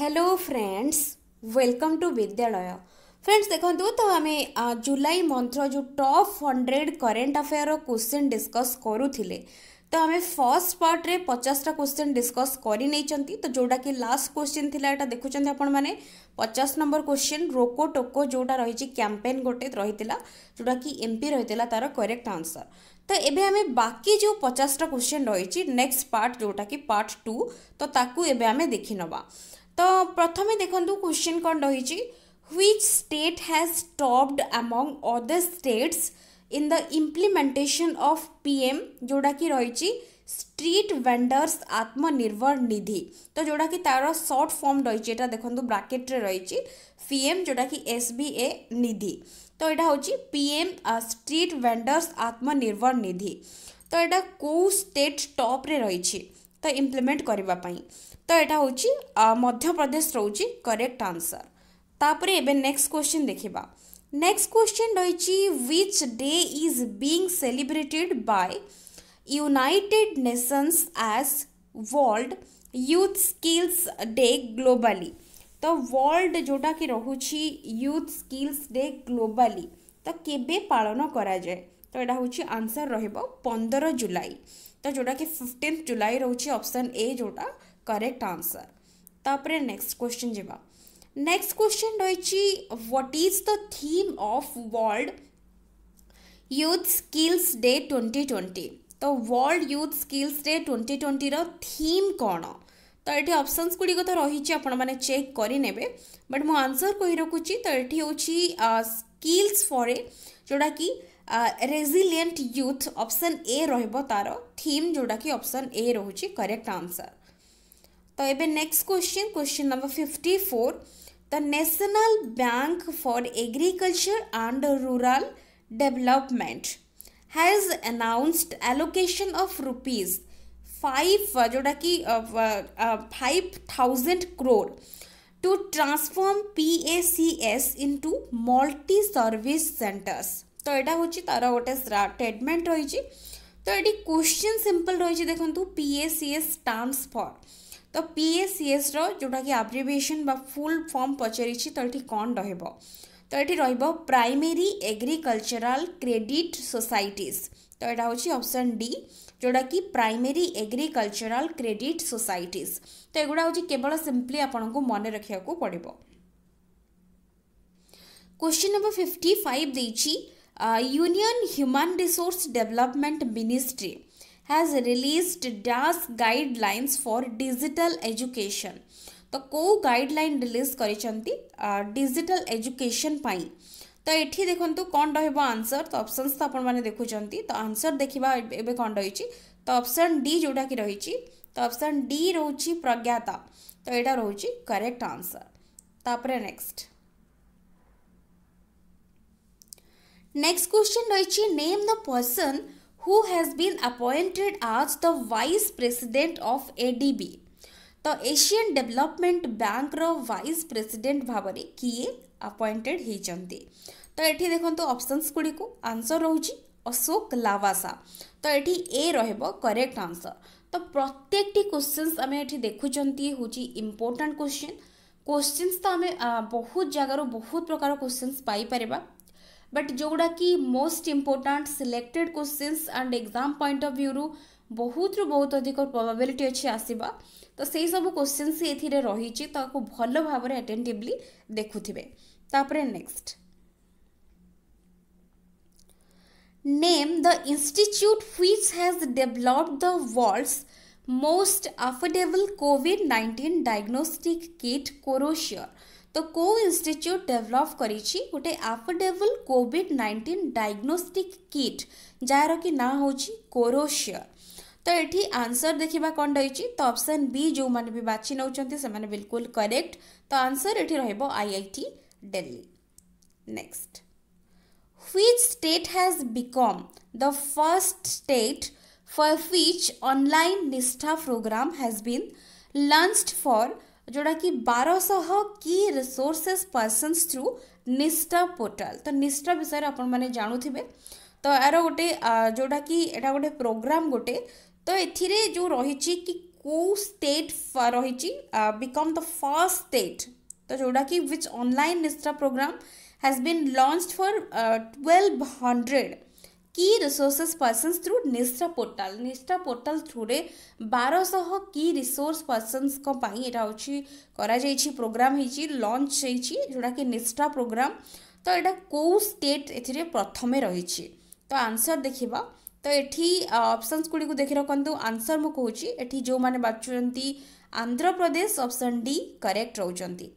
Hello friends welcome to Vidyalaya friends देखो तो आम जुलाई मंथर जो top hundred current affair question discuss करुले तो आम फर्स्ट पार्ट्रे पचासटा क्वेश्चन डिस्कस कर तो जोटा कि लास्ट क्वेश्चन थी यहाँ देखुं आपण मैंने पचास नंबर क्वेश्चन रोको टोको जोटा रही कैंपेन गोटे रही जोटा कि एम पी रही तार करेक्ट आंसर तो ये आम बाकी जो पचासटा क्वेश्चन रही नेक्स्ट पार्ट जोटा कि पार्ट टू तो ताकू आम हमें ତ ପ୍ରଥମେ ଦେଖନ୍ତୁ କ୍ୱେଶ୍ଚିନ୍ କ'ଣ ରହିଛି which state has topped among other states in the implementation of P M ଯେଉଁଟାକି ରହିଛି ଷ୍ଟ୍ରିଟ୍ ଭେଣ୍ଡର୍ସ ଆତ୍ମନିର୍ଭର ନିଧି ତ ଯେଉଁଟାକି ତା'ର ସର୍ଟ ଫର୍ମ ରହିଛି ଏଇଟା ଦେଖନ୍ତୁ ବ୍ରାକେଟ୍ରେ ରହିଛି ପି ଏମ୍ ଯେଉଁଟାକି ଏସ୍ ବି ଏ ନିଧି ତ ଏଇଟା ହେଉଛି P M street vendors Atmanirbhar Nidhi ତ ଏଇଟା କେଉଁ ଷ୍ଟେଟ୍ ଟପ୍ରେ ରହିଛି ତ ଇମ୍ପ୍ଲିମେଣ୍ଟ କରିବା ପାଇଁ तो यहाँ हूँ मध्यप्रदेश रोज करेक्ट आंसर तापर एवं नेक्स्ट क्वेश्चन देखा नेक्स्ट क्वेश्चन रही which day is being celebrated by United Nations as world youth skills day globally तो वर्ल्ड जोटा कि रोच यूथ स्किल्स डे ग्लोबली तो केबे पालन करा जाए तो यहाँ हूँ आंसर रंदर जुलाई तो जोटा कि फिफ्टीन जुलाई रोचे ऑप्शन ए जोटा करेक्ट आंसर तापर नेक्स्ट क्वेश्चन जी नेक्स्ट क्वेश्चन रही what is the theme of world youth skills day twenty twenty तो world youth skills day twenty twenty theme कौन तो ये अपसन्स गुड़िक तो रही आपने चेक करे बट मो आंसर कही रखुच्छी तो ये हूँ स्किल्स फर ए जोटा कि रेजिलिएंट यूथ ऑप्शन ए रहिब तार थीम जोटा कि ऑप्शन ए रोचे correct answer Uh, uh, uh, तो ये next question question number fifty four the national bank for agriculture and rural development has announced allocation of rupees five जोटा कि five thousand crore to transform P A C S into multi service centres तो यहाँ हूँ तार गोटे statement रही तो ये क्वेश्चन सिंपल रही देखो पी ए सी एस स्टाण्स फर तो पीएसीएस रोटा कि आब्रिविएसन फुल फर्म पचार तो ये कौन र तो ये प्राइमरी एग्रीकल्चरल क्रेडिट सोसाइटीज तो यहाँ हूँ ऑप्शन डी जोड़ा कि प्राइमेरी एग्रिकलचराल क्रेडिट सोसाइटीज तो युवा हूँ केवल सिंपली आपन को मन रखा पड़े क्वेश्चन नंबर फिफ्टी फाइव देखिए union human resource development ministry has released डास् गाइडलाइंस फर डिजिटल एजुकेशन तो कौ गाइडल रिलीज कर डिजिटल एजुकेशन तो ये देखते कौन रनसर तो अपसन तो आपने देखुं तो आंसर देखा एवं कौन रही तो अपसन डी जोटा कि रही तो अपसन डी रोच प्रज्ञाता तो यहाँ रोच करेक्ट आंसर तापर नेक्स्ट नेक्स्ट क्वेश्चन रही name the person who has been appointed as the vice president of ADB तो एशियन डेवलपमेंट बैंक रो वाइस प्रेसिडेंट भाव में किए अपॉइंटेड होते तो ये देखो अपसनस गुड़ी को आंसर रोज अशोक लावासा तो ये ए रहा करेक्ट आंसर तो प्रत्येक क्वेश्चन आम ये देखुं हूँ इम्पोर्टाट क्वेश्चन क्वेश्चन तो आम बहुत जगार बहुत प्रकार क्वेश्चन पाई बट जोगुड़ाकि most important selected question and exam point of view ବହୁତ ରୁ ବହୁତ ଅଧିକ ପ୍ରବାବିଲିଟି ଅଛି ଆସିବା ତ ସେହିସବୁ କୋଶ୍ଚିନ୍ସ ଏଥିରେ ରହିଛି ତାକୁ ଭଲ ଭାବରେ ଆଟେଣ୍ଟିଭଲି ଦେଖୁଥିବେ ତାପରେ next name the institute which has developed the world's most affordable COVID nineteen diagnostic kit କୋରୋସିୟର तो को इनिट्यूट डेभलप कर गोटे affordable COVID nineteen diagnostic kit जार कि ना हूँ कोरोशियर तो ये आंसर देखा कौन रही तो ऑप्शन बी जो मैंने भी बाची नौने बिल्कुल करेक्ट तो आंसर ये रही I I T Delhi next which state has become the first state for which online Nishtha programme has been launched for जोड़ा कि बारशह की तो तो कि resources persons through Nishtha portal तो निष्ठा विषय आप जाणुवे तो यार गोटे जोटा कि यहाँ गोटे प्रोग्राम गोटे तो ये जो रही कि कौ स्टेट रही बिकम द फर्स्ट स्टेट तो जोटा कि which online Nishtha programme has been launched for twelve hundred की resources person through Nishtha portal Nishtha portal ଥ୍ରୁରେ ବାରଶହ କି ରିସୋର୍ସ ପର୍ସନ୍ସଙ୍କ ପାଇଁ ଏଇଟା ହେଉଛି କରାଯାଇଛି ପ୍ରୋଗ୍ରାମ୍ ହେଇଛି ଲଞ୍ଚ ହେଇଛି ଯେଉଁଟାକି ନିଷ୍ଠା ପ୍ରୋଗ୍ରାମ୍ ତ ଏଇଟା କେଉଁ ଷ୍ଟେଟ୍ ଏଥିରେ ପ୍ରଥମେ ରହିଛି ତ ଆନ୍ସର୍ ଦେଖିବା ତ ଏଠି ଅପସନ୍ସ ଗୁଡ଼ିକୁ ଦେଖି ରଖନ୍ତୁ ଆନ୍ସର୍ ମୁଁ କହୁଛି ଏଠି ଯେଉଁମାନେ ବାଛୁଛନ୍ତି ଆନ୍ଧ୍ରପ୍ରଦେଶ ଅପସନ୍ ଡି କରେକ୍ଟ ରହୁଛନ୍ତି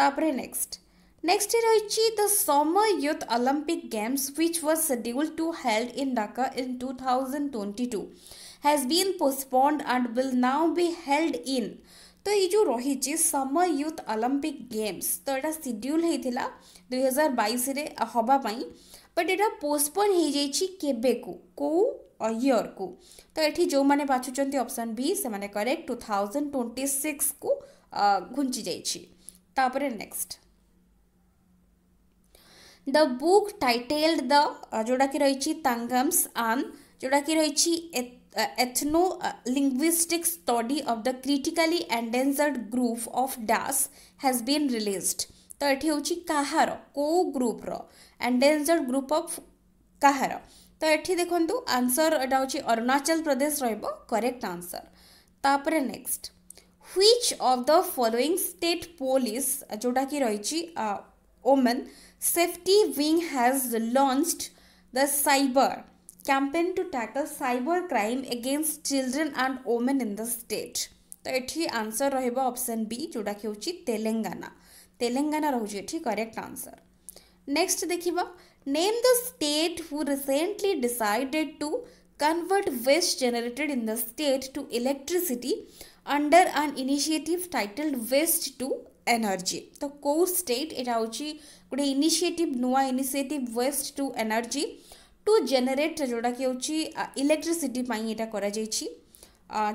ତାପରେ ନେକ୍ସଟ नेक्स्ट रही the summer youth Olympic games which was scheduled to held in Dhaka in 2022 has been postponed and will now be held in तो ये जो रही समर युथ ओलंपिक गेम्स तो यहाँ सेड्यूल होता दुई हजार बैस हाँपी बट यहाँ पोस्टपोन हो जाए को ईयर को तो ये जो मैंने बाछुंट ऑप्शन बी से correct two thousand twenty six को घुंची जापर next the book titled the ଯେଉଁଟାକି ରହିଛି ତାଙ୍ଗମ୍ସ ଆନ୍ ଯେଉଁଟାକି ରହିଛି ethnolinguistic study of the critically endangered group of ଡାସ୍ ହ୍ୟାଜ୍ ବିନ୍ ରିଲିଜ୍ଡ ତ ଏଠି ହେଉଛି କାହାର କେଉଁ ଗ୍ରୁପ୍ର ଏଣ୍ଡେଞ୍ଜର୍ଡ ଗ୍ରୁପ୍ ଅଫ୍ କାହାର ତ ଏଠି ଦେଖନ୍ତୁ ଆନ୍ସର୍ ଏଇଟା ହେଉଛି ଅରୁଣାଚଳ ପ୍ରଦେଶ ରହିବ କରେକ୍ଟ ଆନ୍ସର୍ ତାପରେ next which of the following state police ଯେଉଁଟାକି ରହିଛି women safety wing has launched the cyber campaign to tackle cyber crime against children and women in the state तो ये आंसर रहा B. बी जोटा कि हूँ तेलंगाना तेलंगाना रोचे करेक्ट आंसर नेक्स्ट देखा Name the state who recently decided to convert waste generated in the state to electricity under an initiative titled Waste to energy तो कौ स्टेट यहाँ हूँ गोटे इनिशिएटिव नुआ initiative waste to energy to generate जोड़ा कि हूँ इलेक्ट्रिसीटी ये कर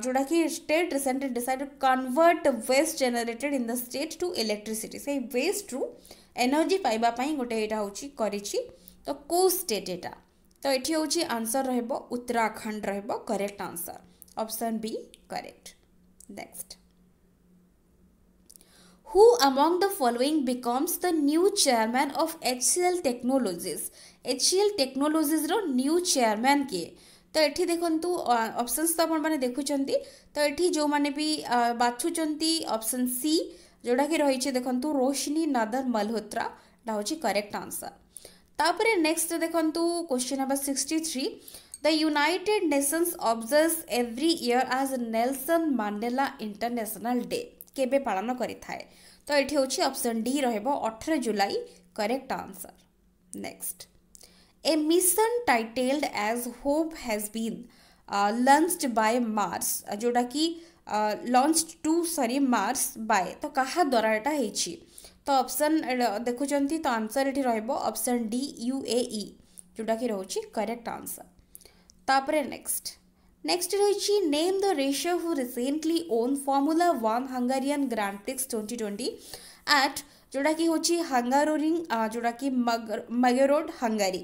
जोड़ा कि state recently decide convert waste generated in the state to electricity से वेस्ट रू एनर्जी पाइबापी गोटे यहाँ हूँ तो कौ स्टेट यहाँ तो ये हूँ आंसर रोज Uttarakhand correct answer option B correct next Who among the following becomes the new chairman of HCL Technologies? HCL Technologies रो new chairman के तो ये देखु अपसन्स तो आपने देखुं तो ये जो मैंने भी बाछुंट अपसन सी जोटा कि रही देखु रोशनी नादर मल्होत्रा यहाँ हूँ करेक्ट आंसर तापर नेक्स्ट देखु question number sixty three The United Nations observes every year as Nelson Mandela International Day. केबे पालन करिथाए तो ये हूँ अपसन डी रठर जुलाई correct answer next a mission titled as hope has been launched by Mars जोटा कि लंच टू सरी मार्स बाय तो क्या द्वारा यहाँ हो तो ऑप्शन देखुं तो आंसर ये रप्सन डी यू ए जोटा कि रोचे करेक्ट आंसर तापर नेक्स्ट रही name the the racer recently won won won Hungarian grand Grand twenty twenty at जोटा कि हूँ हंगारोरिंग जोटा कि मगरोड हंगारी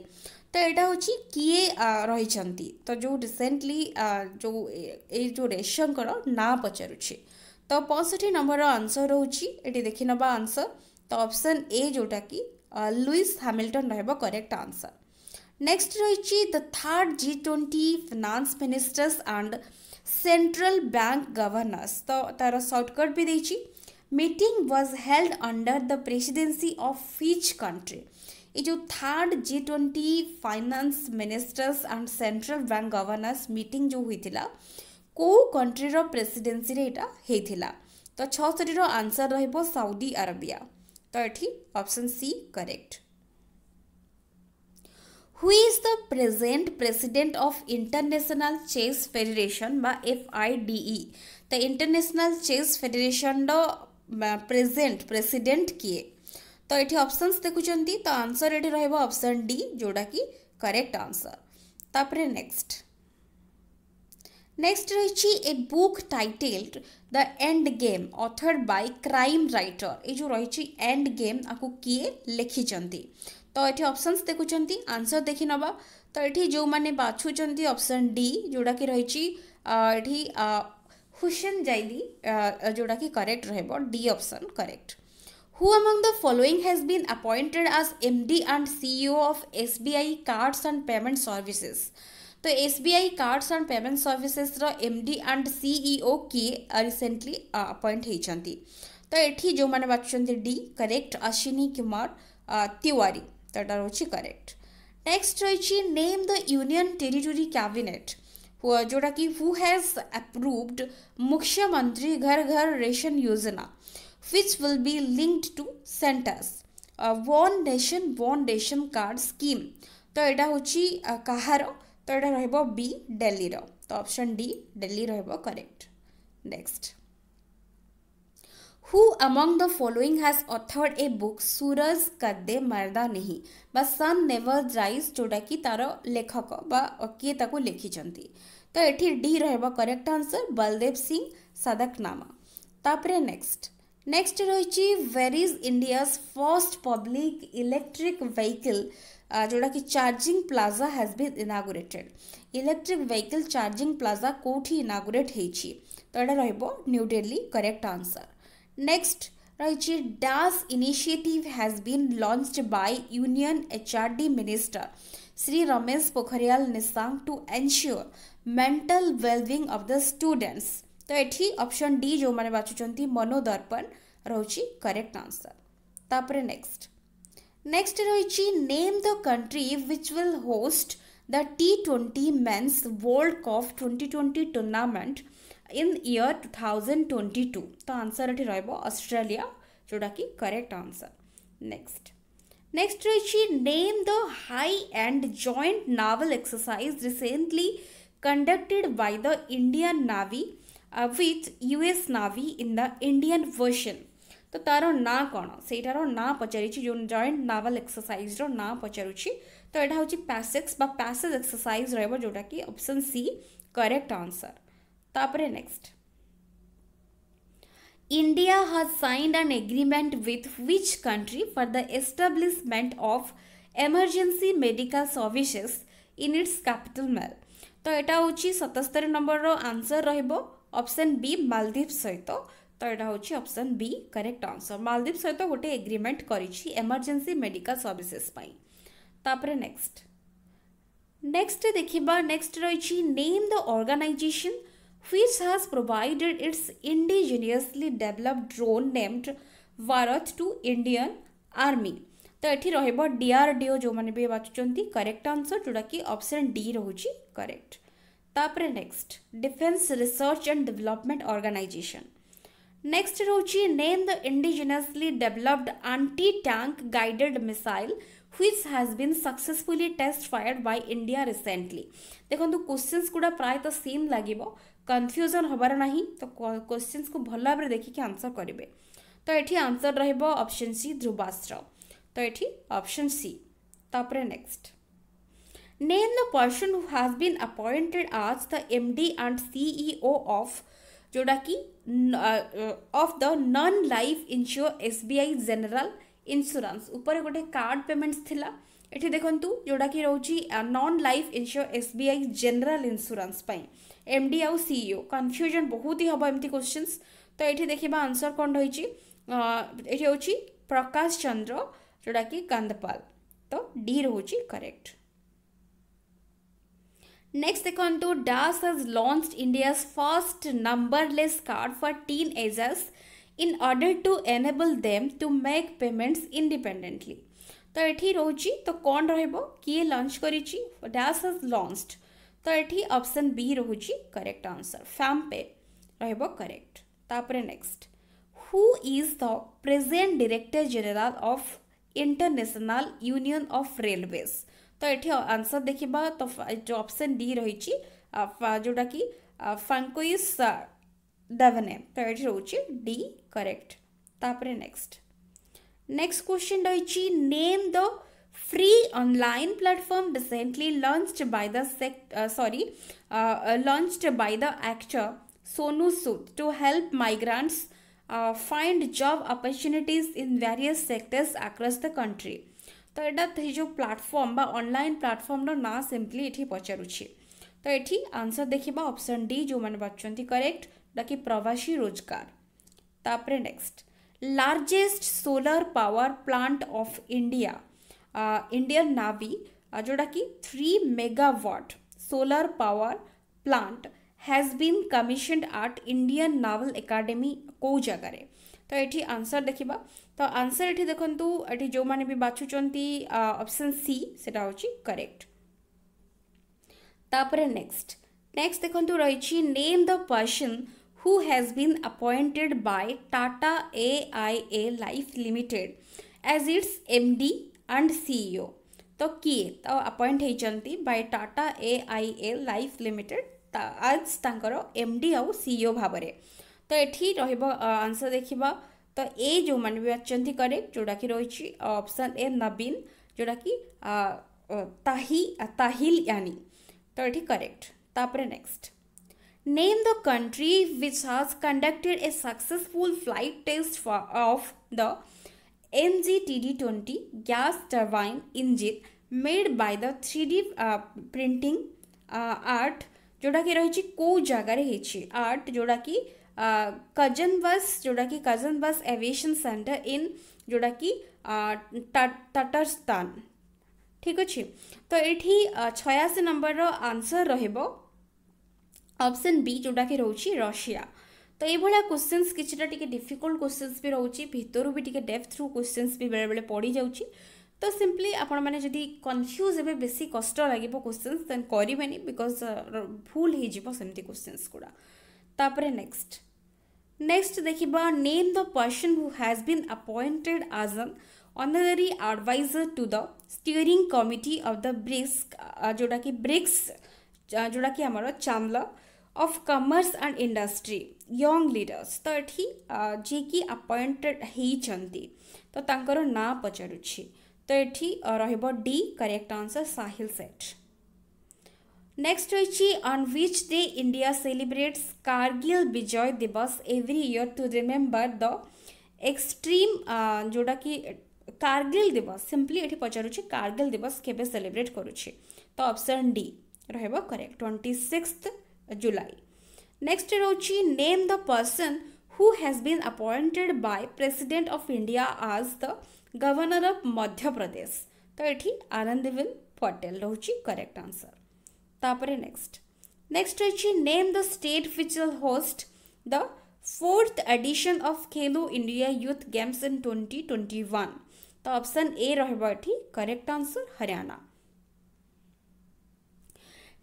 तो यहाँ हूँ किए रही तो जो रिसेंटली जो ए, जो रेशंकर ना पचार तो पंसठ नंबर आंसर रोचे ये देखने आंसर तो ऑप्शन ए जोटा कि लुईस हामिल्टन रहेगा करेक्ट आंसर नेक्स्ट रही the third G twenty finance ministers and central bank governors तो तार सर्टकट भी देखिए meeting was held under the presidency of which country ये जो third G twenty finance ministers and central bank governors meeting जो हुई थिला कंट्री कंट्रीर प्रेसिडेंसी रे एटा हेथिला तो छठी रो आंसर रहइबो सऊदी अरबिया तो ये option C correct who is the present president of international chess federation F I I D E তো ইন্টারন্যাশনাল চেস ফেডারেশনর প্রেজেন্ট প্রেসিডেন্ট কিয়ে তো এটি অপসন্স দেখুছেন তো আনসর এটি রহব অপসন ডি करेक्ट आंसर तापर नेक्स्ट नेक्स्ट रही a book titled the end game authored by crime writer ये जो रही एंड गेम आपको किए लिखिंट तो ये अपसन्स देखुं आंसर देखी ना तो ये जो मैंने बाछूँ अपसन डी जोड़ा कि रही हुसेन जैली जोड़ा कि करेक्ट री option correct who among the following has been appointed as M D and CEO of SBI cards and payment services तो SBI cards and payment services रो डी एंड सीईओ किए recently appoint होती तो ये जो मैंने बाचुच्च डी करेक्ट अश्विनी कुमार तिवारी तो are करेक्ट नेक्स्ट रही hochi name the union territory जोटा कि हु हैज अप्रूव्ड मुख्यमंत्री घर घर रेशन योजना which will be linked to centre's one nation one ration card scheme तो यहाँ हूँ कहार तो यहाँ रही रो तो option D Delhi correct next who among the following has authored a book Suraj Kade Marda नहीं बा सन नेवर ड्राइज जोटा कि तार लेखक किए ताक लिखिंट तो ये D correct answer Baldev Singh Sadaknama तापरे नेक्स्ट नेक्स्ट रही where is India's first public electric vehicle जोड़ा कि charging plaza has be inaugurated electric vehicle charging plaza कौटी इनागोरेट हो तो यह new Delhi correct answer Next, Raichir Das initiative has been launched by Union HRD Minister Sri Ramesh Pokharial Nisang to ensure mental well-being of the students. ତ ଏଠି option D ଯେଉଁମାନେ ବାଛୁଛନ୍ତି ମନୋଦର୍ପଣ ରହୁଛି correct answer ତାପରେ next. ନେକ୍ସଟ ରହିଛି name the country which will host the T20 Men's World Cup 2020 tournament. In year two thousand twenty two तो answer ये Australia जोटा कि करेक्ट आंसर नेक्स्ट नेक्स्ट रही name the high end joint naval exercise recently conducted by the Indian navy with US navy in the Indian version तो तार ना कौन सेटार ना पचार जो जॉइंट नावल एक्सरसाइज ना पचारुची तो यहाँ हूँ पैसेक्स पैसेज एक्सरसाइज रोटा कि ऑप्शन सी करेक्ट आंसर তারপরে next India has signed an agreement with which country for the establishment of emergency medical services in its capital Mal. তো এটা ହେଉଛି ସତସ୍ତରୀ ନମ୍ବରର ଆନ୍ସର୍ ରହିବ ଅପସନ୍ ବି ମାଲଦ୍ୱୀପ ସହିତ ତ ଏଇଟା ହେଉଛି ଅପସନ୍ ବି କରେକ୍ଟ ଆନ୍ସର୍ ମାଲଦ୍ୱୀପ ସହିତ ଗୋଟେ ଏଗ୍ରିମେଣ୍ଟ କରିଛି ଏମର୍ଜେନ୍ସି ମେଡ଼ିକାଲ ସର୍ଭିସେସ୍ ପାଇଁ ତାପରେ ନେକ୍ସଟ ନେକ୍ସଟ ଦେଖିବା ନେକ୍ସଟ ରହିଛି name the organisation which has provided its indigenously developed drone named Varat to Indian Army. तो ये रीआरडीओ जो मैंने भी बाचुंट करेक्ट आंसर जोड़ा कि ऑप्शन डी रोचे करेक्ट तापर next defence research and development organisation next रोज name the indigenously developed anti tank guided missile which has been successfully test fired by India recently देखो क्वेश्चन गुड़ा प्रायत सेम लगे confusion हबार ना तो क्वेश्चन को भल भाव देखिक आंसर करेंगे तो ये आंसर रपसन सी ध्रुवास्त्र तो ये अपसन सी तापर next name the person who has been appointed as the M D and CEO of जोटा कि of the non life insure S B I general insurance উপরে গোটে কার্ড পেমেন্টস লা এটি দেখন্তু যোটাকি রয়েছে non life insure SBI general insurance পাই এমডি আউ সিইও কনফ্যুজন বহুত হি হব এমতি কোশ্চেন্স তো এটি দেখিবা আনসর কোন রয়েছে এটি হচ্ছে প্রকাশ চন্দ্র যোটাকি গান্ধপাল তো ডি রয়েছে করেক্ট नेक्स्ट देखो डास has launch India's first numberless card for teenagers in order to enable them to make payments independently तो ये रोच तो कौन रे लंच कर लंचड तो ये अपसन बी रोच correct answer FamPay correct तापर next who is the present director general of international union of railways तो ये आंसर देखा तो जो अपसन डी रही जोटा कि फांकोईस डेवने तो ये रोचे डी करेक्ट तापर नेक्स्ट नेक्स्ट क्वेश्चन रही name the free online platform recently launched by the sorry launched by the actor Sonu Sood to help migrants find job opportunities in various sectors across the country तो এটা जो যে platform বা online প্ল্যাটফর্মর না simply এটি পচারুছি তো এটি আনসর দেখিবা অপশন ডি যে বাছুন করেক্ট যা কি तापर next largest solar power plant of India Indian navy जोटा कि three megawatt solar power plant has been commissioned at Indian naval academy कौ जगार तो ये आंसर देखा तो आंसर ये देखु ये जो मैंने भी बाछुंट ऑप्शन सी से करेक्ट तापर नेक्स्ट नेक्स्ट देखु रही name the person who has been appointed by Tata AIA Life Limited as its MD and CEO. तो किए तो अपॉइंट होती by Tata A I A life limited as तर एम डी आउ सीईओ भाव तो ये रंसर देखा तो ए जो मैंने भी अच्छा करेक्ट जोटा कि रही ऑप्शन ए नवीन जोटा कि ताही ताहिल यानी तो ये करेक्ट तापर next Name the country which has conducted a successful flight test for, of the MGTD20 gas turbine engine made by the 3D uh, printing uh, art जोटा कि रही कौ जगार आर्ट जोटा कि कजन बस जोटा कि कजन बस एविएशन सेंटर इन जोटा कि टाटास्तान ठीक अच्छे तो ये छयाशी नंबर आंसर रोब অপশন বি ଯେଉଁଟାକି ରହୁଛି ରଷିଆ ତ ଏଇଭଳିଆ କୋଶ୍ଚିନ୍ସ କିଛିଟା ଟିକେ ଡିଫିକଲ୍ଟ କୋଶ୍ଚିନ୍ସ ବି ରହୁଛି ଭିତରୁ ବି ଟିକେ ଡେପ୍ଥରୁ କୋଶ୍ଚିନ୍ସ ବି ବେଳେବେଳେ ପଡ଼ିଯାଉଛି ତ ସିମ୍ପଲି ଆପଣମାନେ ଯଦି କନଫ୍ୟୁଜ୍ ହେବେ ବେଶୀ କଷ୍ଟ ଲାଗିବ କୋଶ୍ଚିନ୍ସ ଦେନ୍ କରିବେନି ବିକଜ୍ ଭୁଲ ହେଇଯିବ ସେମିତି କୋଶ୍ଚିନ୍ସ ଗୁଡ଼ା ତାପରେ ନେକ୍ସଟ ନେକ୍ସଟ ଦେଖିବା name the person who has been appointed as an honorary adviser to the steering committee of the BRICS ଯେଉଁଟାକି ବ୍ରିକ୍ସ ଯେଉଁଟାକି ଆମର ଚାମ୍ଲ of commerce and industry young leaders ତ ଏଠି ଯିଏ କି ଆପଏଣ୍ଟେଡ୍ ହେଇଛନ୍ତି ତ ତାଙ୍କର ନାଁ ପଚାରୁଛି ତ ଏଠି ରହିବ D correct answer Sahil Seth next ରହିଛି on which day India celebrates Kargil Vijay Diwas every year to remember the extreme ଯେଉଁଟାକି କାର୍ଗିଲ ଦିବସ ସିମ୍ପଲି ଏଠି ପଚାରୁଛି କାର୍ଗିଲ ଦିବସ କେବେ ସେଲିବ୍ରେଟ୍ କରୁଛି ତ ଅପସନ୍ ଡି ରହିବ correct twenty sixth July next Rochi, name the person who has been appointed by President of India as the Governor of Madhya Pradesh. तो ये आनंदविल पटेल रोच करेक्ट आंसर तापर नेक्स्ट नेक्स्ट रोचे name the state which host the fourth edition of Khelo India youth games in twenty twenty one तो option A रही correct answer Haryana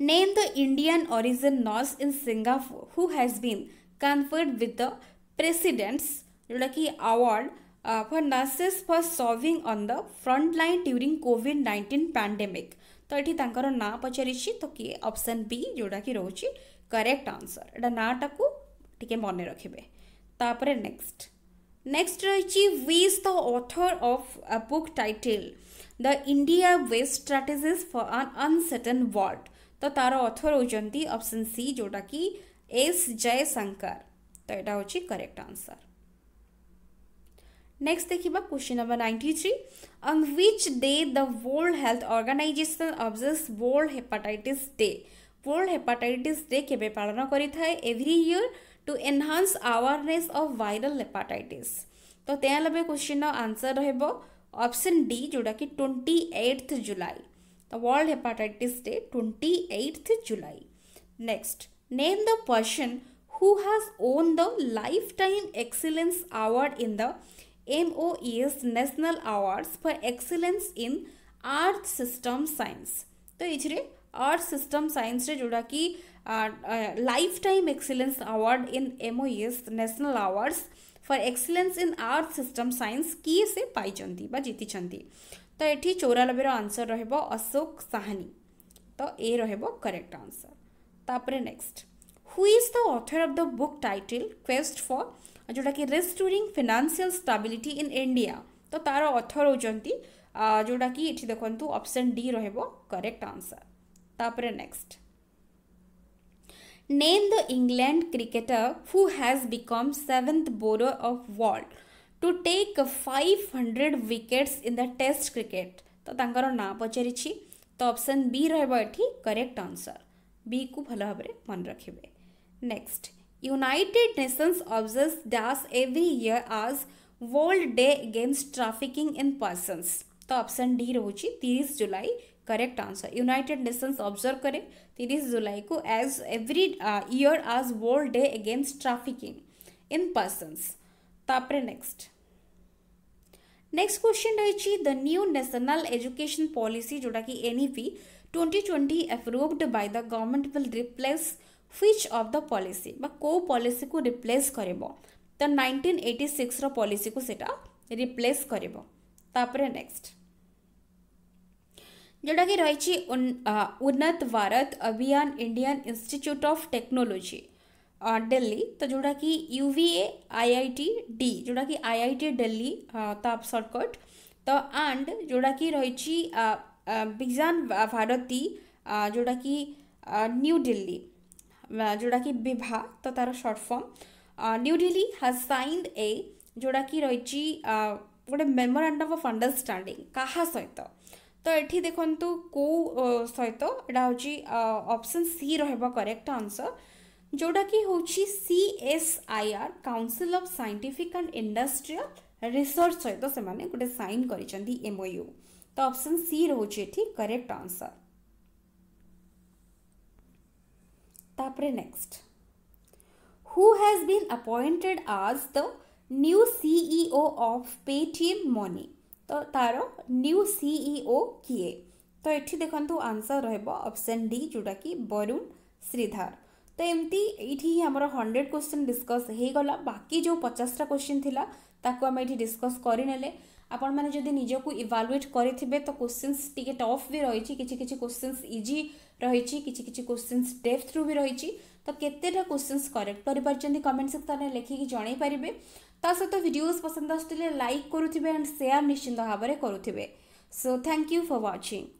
Name the Indian origin nurse in Singapore who has been conferred with the President's Lucky Award uh, for nurses for serving on the front line during COVID-19 pandemic. तो ତ ଏଠି ତାଙ୍କର ନାଁ ପଚାରିଛି ତ କିଏ option B ଯେଉଁଟାକି ରହୁଛି କରେକ୍ଟ ଆନ୍ସର୍ ଏଇଟା ନାଁଟାକୁ ଟିକେ ମନେ ରଖିବେ ତାପରେ नेक्स्ट ନେକ୍ସଟ ରହିଛି who's the author of book titled the India वेस्ट strategies for an uncertain world तो तार अथर होती अपसन सी जोटा कि एस जयशंकर तो यहाँ हूँ करेक्ट आंसर नेक्स्ट देखा question number ninety three on which day the world health organisation observe world hepatitis day world hepatitis day के पालन करें every year to enhance awareness of viral hepatitis तो तेल क्वेश्चन आंसर रहा D जोटा कि twenty eighth July the World Hepatitis Day 28th July. Next, name the person who has won the Lifetime Excellence Award in the MOE's National Awards for Excellence in earth system science तो ये earth system science रे जोटा कि lifetime excellence award in MoES national awards for excellence in earth system science किए से पाई जीति तो ये चौरानबे आंसर रशोक साहनी तो ए रेक्ट आंसर तापर who is the author of the book titled quest for जोटा कि रेस्टोरींग फिनान्सील स्टाबिलिटी इन इंडिया तो तार अथर होती जोटा कि ये देखते अपसन डी रेक्ट आंसर तापर next name the England cricketer who has become seventh bowler of world to take five hundred wickets in the test cricket तो ना पचार तो ऑप्शन बी रही करेक्ट आंसर बी को भल भाव मन रखे next United Nations observe dash every year as world day against trafficking in persons तो ऑप्शन डी रोच तीस जुलाई करेक्ट आंसर यूनाइटेड नेशंस अबजर्व करे तीस जुलाई को as every year as world day against trafficking in persons तापर नेक्स्ट नेक्स्ट क्वेश्चन रही the new national education policy जोटा कि twenty twenty approved by the government will replace which of the policy बा को पॉलिसी को replace कर तो eighty six policy को सेटा रिप्लेस कर नेक्स्ट जोटा कि रही Unnat Bharat Abhiyan Indian institute of technology Delhi तो जोटा कि U V A I I T D जोड़ा कि I I T Delhi shortcut तो आंड जोटा कि रही विज्ञान भारती जोटा कि न्यू दिल्ली जोटा कि विभा तो तार सर्ट फर्म न्यू दिल्ली हाज सैंड ए जोड़ा कि रही गोटे मेमोरांडम अफ अंडरस्टाडिंग क्या सहित तो ये देखु कौ सहित यहाँ हूँ अपसन सी रेक्ट आंसर जोड़ा कि हूँ C S I R council of scientific and industrial research सहित से गोटे सैन कर एमओयू तो अपसन सी रोच करेक्ट आंसर तापरे next who has been appointed as the new CEO of Paytm money तो तार न्यू सीईओ किए तो ये देखो आंसर रहा ऑप्शन डी जोटा कि वरुण श्रीधर ତ ଏମିତି ଏଇଠି ହିଁ ଆମର ହଣ୍ଡ୍ରେଡ଼ କୋଶ୍ଚିନ୍ ଡିସ୍କସ୍ ହୋଇଗଲା ବାକି ଯେଉଁ ପଚାଶଟା କୋଶ୍ଚିନ୍ ଥିଲା ତାକୁ ଆମେ ଏଇଠି ଡିସ୍କସ୍ କରିନେଲେ ଆପଣମାନେ ଯଦି ନିଜକୁ ଇଭାଲୁଏଟ୍ କରିଥିବେ ତ କୋଶ୍ଚିନ୍ସ ଟିକେ ଟଫ୍ ବି ରହିଛି କିଛି କିଛି କୋଶ୍ଚିନ୍ସ ଇଜି ରହିଛି କିଛି କିଛି କୋଶ୍ଚିନ୍ସ ଡେପ୍ଥରୁ ବି ରହିଛି ତ କେତେଟା କୋଶ୍ଚିନ୍ସ କରେକ୍ଟ କରିପାରିଛନ୍ତି କମେଣ୍ଟ ସେକ୍ସନ୍ରେ ଲେଖିକି ଜଣାଇ ପାରିବେ ତା ସହିତ ଭିଡ଼ିଓଜ୍ ପସନ୍ଦ ଆସୁଥିଲେ ଲାଇକ୍ କରୁଥିବେ ଆଣ୍ଡ ସେୟାର ନିଶ୍ଚିନ୍ତ ଭାବରେ କରୁଥିବେ so thank you for watching